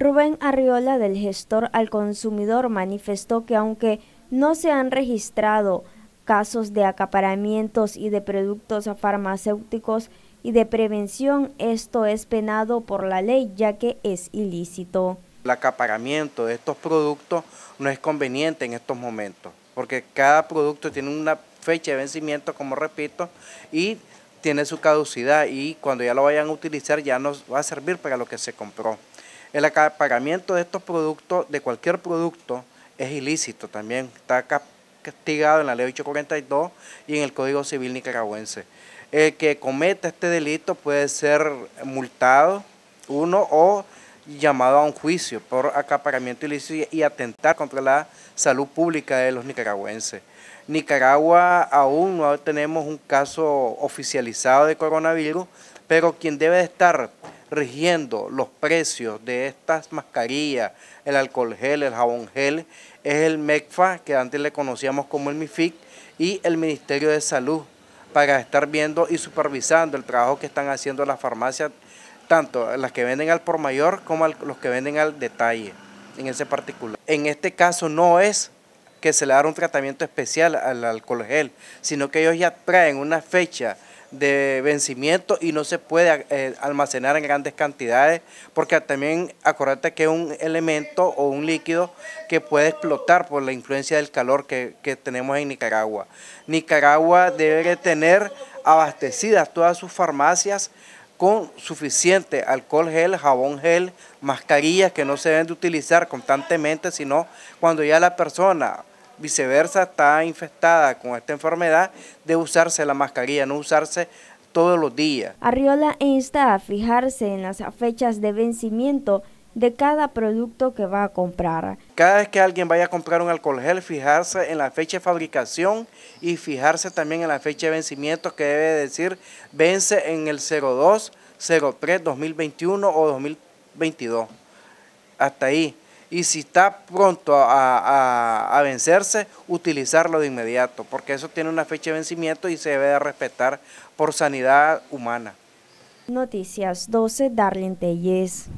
Rubén Arriola del gestor al consumidor manifestó que aunque no se han registrado casos de acaparamientos y de productos farmacéuticos y de prevención, esto es penado por la ley ya que es ilícito. El acaparamiento de estos productos no es conveniente en estos momentos, porque cada producto tiene una fecha de vencimiento, como repito, y tiene su caducidad y cuando ya lo vayan a utilizar ya no va a servir para lo que se compró. El acaparamiento de estos productos, de cualquier producto, es ilícito también. Está castigado en la ley 842 y en el Código Civil nicaragüense. El que cometa este delito puede ser multado, uno, o llamado a un juicio por acaparamiento ilícito y atentar contra la salud pública de los nicaragüenses. Nicaragua aún no tenemos un caso oficializado de coronavirus, pero quien debe estar rigiendo los precios de estas mascarillas, el alcohol gel, el jabón gel, es el MECFA, que antes le conocíamos como el MIFIC, y el Ministerio de Salud, para estar viendo y supervisando el trabajo que están haciendo las farmacias, tanto las que venden al por mayor como los que venden al detalle, en ese particular. En este caso no es que se le haga un tratamiento especial al alcohol gel, sino que ellos ya traen una fecha de vencimiento y no se puede eh, almacenar en grandes cantidades porque también acuérdate que es un elemento o un líquido que puede explotar por la influencia del calor que, que tenemos en Nicaragua. Nicaragua debe tener abastecidas todas sus farmacias con suficiente alcohol gel, jabón gel, mascarillas que no se deben de utilizar constantemente, sino cuando ya la persona viceversa está infectada con esta enfermedad, de usarse la mascarilla, no usarse todos los días. Arriola insta a fijarse en las fechas de vencimiento de cada producto que va a comprar. Cada vez que alguien vaya a comprar un alcohol gel, fijarse en la fecha de fabricación y fijarse también en la fecha de vencimiento que debe decir vence en el 02, 03, 2021 o 2022. Hasta ahí y si está pronto a, vencerse, utilizarlo de inmediato, porque eso tiene una fecha de vencimiento y se debe respetar por sanidad humana. Noticias 12, Darlene Telles.